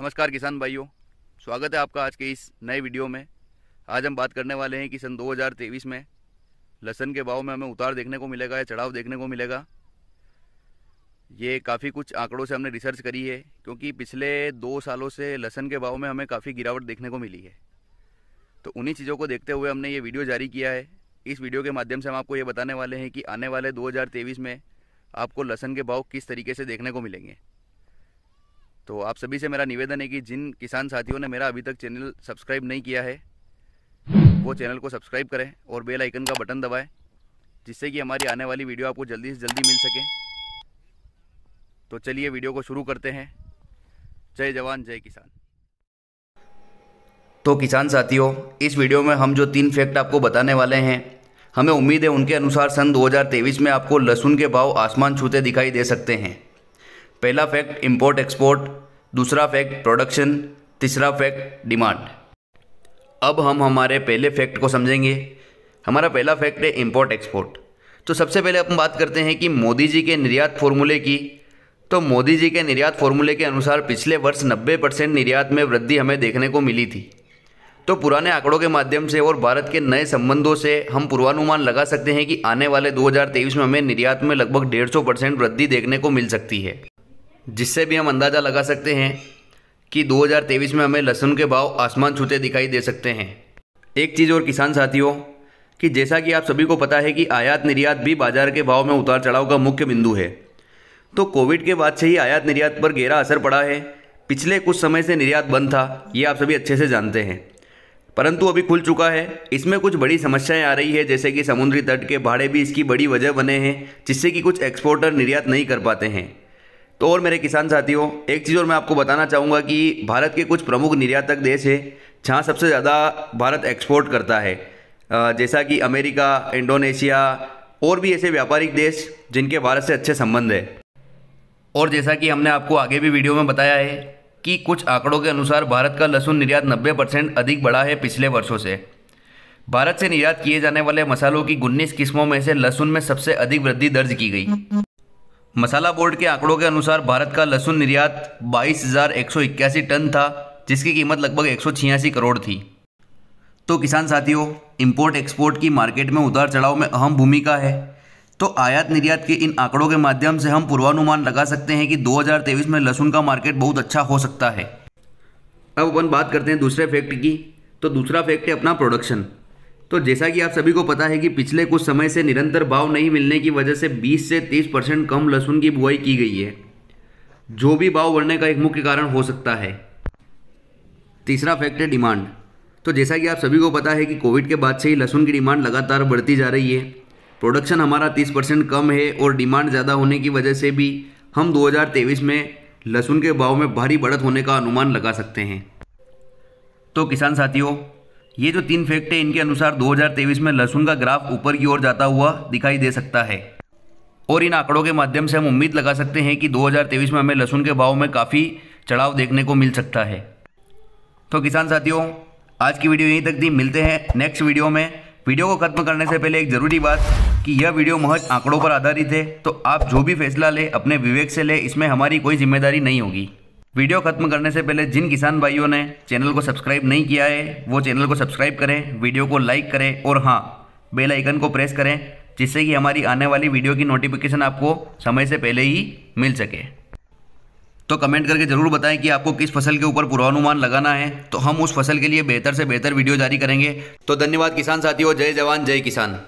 नमस्कार किसान भाइयों स्वागत है आपका आज के इस नए वीडियो में आज हम बात करने वाले हैं कि सन 2023 में लहसन के भाव में हमें उतार देखने को मिलेगा या चढ़ाव देखने को मिलेगा ये काफ़ी कुछ आंकड़ों से हमने रिसर्च करी है क्योंकि पिछले दो सालों से लहसन के भाव में हमें काफ़ी गिरावट देखने को मिली है तो उन्हीं चीज़ों को देखते हुए हमने ये वीडियो जारी किया है इस वीडियो के माध्यम से हम आपको ये बताने वाले हैं कि आने वाले 2023 में आपको लहसन के भाव किस तरीके से देखने को मिलेंगे तो आप सभी से मेरा निवेदन है कि जिन किसान साथियों ने मेरा अभी तक चैनल सब्सक्राइब नहीं किया है वो चैनल को सब्सक्राइब करें और बेल आइकन का बटन दबाएं जिससे कि हमारी आने वाली वीडियो आपको जल्दी से जल्दी मिल सके तो चलिए वीडियो को शुरू करते हैं जय जवान जय किसान तो किसान साथियों इस वीडियो में हम जो तीन फैक्ट आपको बताने वाले हैं हमें उम्मीद है उनके अनुसार सन दो में आपको लहसुन के भाव आसमान छूते दिखाई दे सकते हैं पहला फैक्ट इम्पोर्ट एक्सपोर्ट दूसरा फैक्ट प्रोडक्शन तीसरा फैक्ट डिमांड अब हम हमारे पहले फैक्ट को समझेंगे हमारा पहला फैक्ट है इम्पोर्ट एक्सपोर्ट तो सबसे पहले अपन बात करते हैं कि मोदी जी के निर्यात फॉर्मूले की तो मोदी जी के निर्यात फॉर्मूले के अनुसार पिछले वर्ष 90 परसेंट निर्यात में वृद्धि हमें देखने को मिली थी तो पुराने आंकड़ों के माध्यम से और भारत के नए संबंधों से हम पूर्वानुमान लगा सकते हैं कि आने वाले 2023 में हमें निर्यात में लगभग 150 परसेंट वृद्धि देखने को मिल सकती है जिससे भी हम अंदाज़ा लगा सकते हैं कि 2023 में हमें लहसुन के भाव आसमान छूते दिखाई दे सकते हैं एक चीज़ और किसान साथियों कि जैसा कि आप सभी को पता है कि आयात निर्यात भी बाजार के भाव में उतार चढ़ाव का मुख्य बिंदु है तो कोविड के बाद से ही आयात निर्यात पर गहरा असर पड़ा है पिछले कुछ समय से निर्यात बंद था ये आप सभी अच्छे से जानते हैं परंतु अभी खुल चुका है इसमें कुछ बड़ी समस्याएं आ रही है जैसे कि समुद्री तट के भाड़े भी इसकी बड़ी वजह बने हैं जिससे कि कुछ एक्सपोर्टर निर्यात नहीं कर पाते हैं तो और मेरे किसान साथियों एक चीज़ और मैं आपको बताना चाहूँगा कि भारत के कुछ प्रमुख निर्यातक देश है जहाँ सबसे ज़्यादा भारत एक्सपोर्ट करता है जैसा कि अमेरिका इंडोनेशिया और भी ऐसे व्यापारिक देश जिनके भारत से अच्छे संबंध है और जैसा कि हमने आपको आगे भी वीडियो में बताया है कि कुछ आंकड़ों के अनुसार भारत का लहसुन निर्यात 90 परसेंट अधिक बढ़ा है पिछले वर्षों से भारत से निर्यात किए जाने वाले मसालों की उन्नीस किस्मों में से लहसुन में सबसे अधिक वृद्धि दर्ज की गई मसाला बोर्ड के आंकड़ों के अनुसार भारत का लहसुन निर्यात बाईस टन था जिसकी कीमत लगभग एक करोड़ थी तो किसान साथियों इम्पोर्ट एक्सपोर्ट की मार्केट में उतार चढ़ाव में अहम भूमिका है तो आयात निर्यात के इन आंकड़ों के माध्यम से हम पूर्वानुमान लगा सकते हैं कि 2023 में लहसुन का मार्केट बहुत अच्छा हो सकता है अब अपन बात करते हैं दूसरे फैक्ट की तो दूसरा फैक्ट है अपना प्रोडक्शन तो जैसा कि आप सभी को पता है कि पिछले कुछ समय से निरंतर भाव नहीं मिलने की वजह से 20 से 30 परसेंट कम लहसुन की बुआई की गई है जो भी भाव बढ़ने का एक मुख्य कारण हो सकता है तीसरा फैक्ट है डिमांड तो जैसा कि आप सभी को पता है कि कोविड के बाद से ही लहसुन की डिमांड लगातार बढ़ती जा रही है प्रोडक्शन हमारा तीस परसेंट कम है और डिमांड ज़्यादा होने की वजह से भी हम 2023 में लहसुन के भाव में भारी बढ़त होने का अनुमान लगा सकते हैं तो किसान साथियों ये जो तीन फैक्ट है इनके अनुसार 2023 में लहसुन का ग्राफ ऊपर की ओर जाता हुआ दिखाई दे सकता है और इन आंकड़ों के माध्यम से हम उम्मीद लगा सकते हैं कि 2023 में हमें लहसुन के भाव में काफ़ी चढ़ाव देखने को मिल सकता है तो किसान साथियों आज की वीडियो यहीं तक थी मिलते हैं नेक्स्ट वीडियो में वीडियो को खत्म करने से पहले एक ज़रूरी बात कि यह वीडियो महज आंकड़ों पर आधारित है तो आप जो भी फैसला लें अपने विवेक से लें इसमें हमारी कोई जिम्मेदारी नहीं होगी वीडियो खत्म करने से पहले जिन किसान भाइयों ने चैनल को सब्सक्राइब नहीं किया है वो चैनल को सब्सक्राइब करें वीडियो को लाइक करें और हाँ बेल आइकन को प्रेस करें जिससे कि हमारी आने वाली वीडियो की नोटिफिकेशन आपको समय से पहले ही मिल सके तो कमेंट करके ज़रूर बताएं कि आपको किस फसल के ऊपर पूर्वानुमान लगाना है तो हम उस फसल के लिए बेहतर से बेहतर वीडियो जारी करेंगे तो धन्यवाद किसान साथियों जय जवान जय किसान